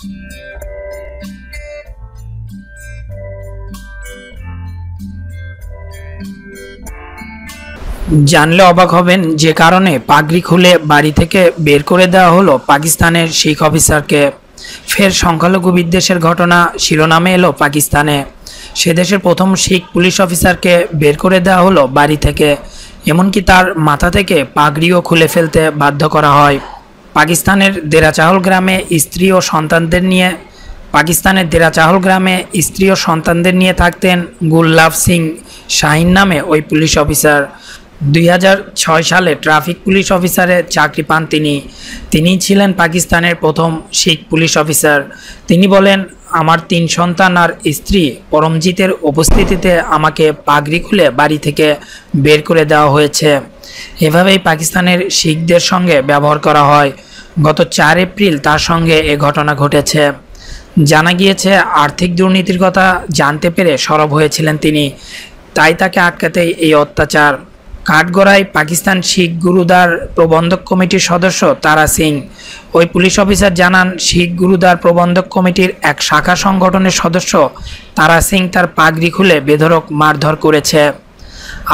জানলে অবাক হবেন যে কারণে পাগড়ি খুলে বাড়ি থেকে বের করে দেওয়া হলো পাকিস্তানের শিখ অফিসারকে ফের সংখ্যালঘু বিদ্বেষের ঘটনা শিরোনামে এলো পাকিস্তানে সে দেশের প্রথম শিখ পুলিশ অফিসারকে বের করে দেওয়া হলো বাড়ি থেকে এমনকি তার মাথা থেকে পাগড়িও খুলে ফেলতে বাধ্য করা হয় পাকিস্তানের দেরাচাহল গ্রামে স্ত্রী ও সন্তানদের নিয়ে পাকিস্তানের দেরাচাহল গ্রামে স্ত্রী ও সন্তানদের নিয়ে থাকতেন গুল্লাভ সিং শাহিন নামে ওই পুলিশ অফিসার দুই সালে ট্রাফিক পুলিশ অফিসারে চাকরি পান তিনি তিনি ছিলেন পাকিস্তানের প্রথম শিখ পুলিশ অফিসার তিনি বলেন আমার তিন সন্তান আর স্ত্রী পরমজিতের উপস্থিতিতে আমাকে পাগড়ি খুলে বাড়ি থেকে বের করে দেওয়া হয়েছে এভাবেই পাকিস্তানের শিখদের সঙ্গে ব্যবহার করা হয় গত চার এপ্রিল তার সঙ্গে এ ঘটনা ঘটেছে জানা গিয়েছে আর্থিক দুর্নীতির কথা জানতে পেরে সরব হয়েছিলেন তিনি তাই তাকে আটকাতে এই অত্যাচার কাঠগড়ায় পাকিস্তান শিখ গুরুদার প্রবন্ধক কমিটির সদস্য তারা সিং ওই পুলিশ অফিসার জানান শিখ গুরুদার প্রবন্ধক কমিটির এক শাখা সংগঠনের সদস্য তারা সিং তার পাগড়ি খুলে বেধরক মারধর করেছে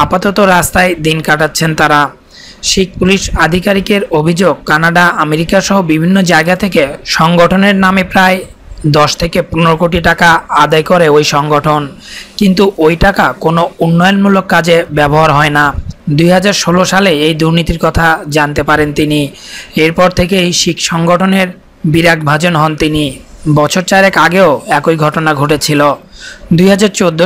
আপাতত রাস্তায় দিন কাটাচ্ছেন তারা শিখ পুলিশ আধিকারিকের অভিযোগ কানাডা আমেরিকা সহ বিভিন্ন জায়গা থেকে সংগঠনের নামে প্রায় দশ থেকে পনেরো কোটি টাকা আদায় করে ওই সংগঠন কিন্তু ওই টাকা কোনো উন্নয়নমূলক কাজে ব্যবহার হয় না দুই সালে এই দুর্নীতির কথা জানতে পারেন তিনি এরপর থেকেই শিখ সংগঠনের বিরাট ভাজন হন তিনি বছর চারেক আগেও একই ঘটনা ঘটেছিল দুই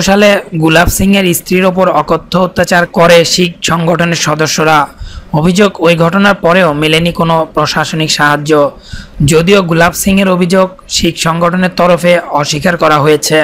সালে গুলাব সিংয়ের স্ত্রীর ওপর অকথ্য অত্যাচার করে শিখ সংগঠনের সদস্যরা অভিযোগ ওই ঘটনার পরেও মেলেনি কোনো প্রশাসনিক সাহায্য যদিও গুলাব সিংয়ের অভিযোগ শিখ সংগঠনের তরফে অস্বীকার করা হয়েছে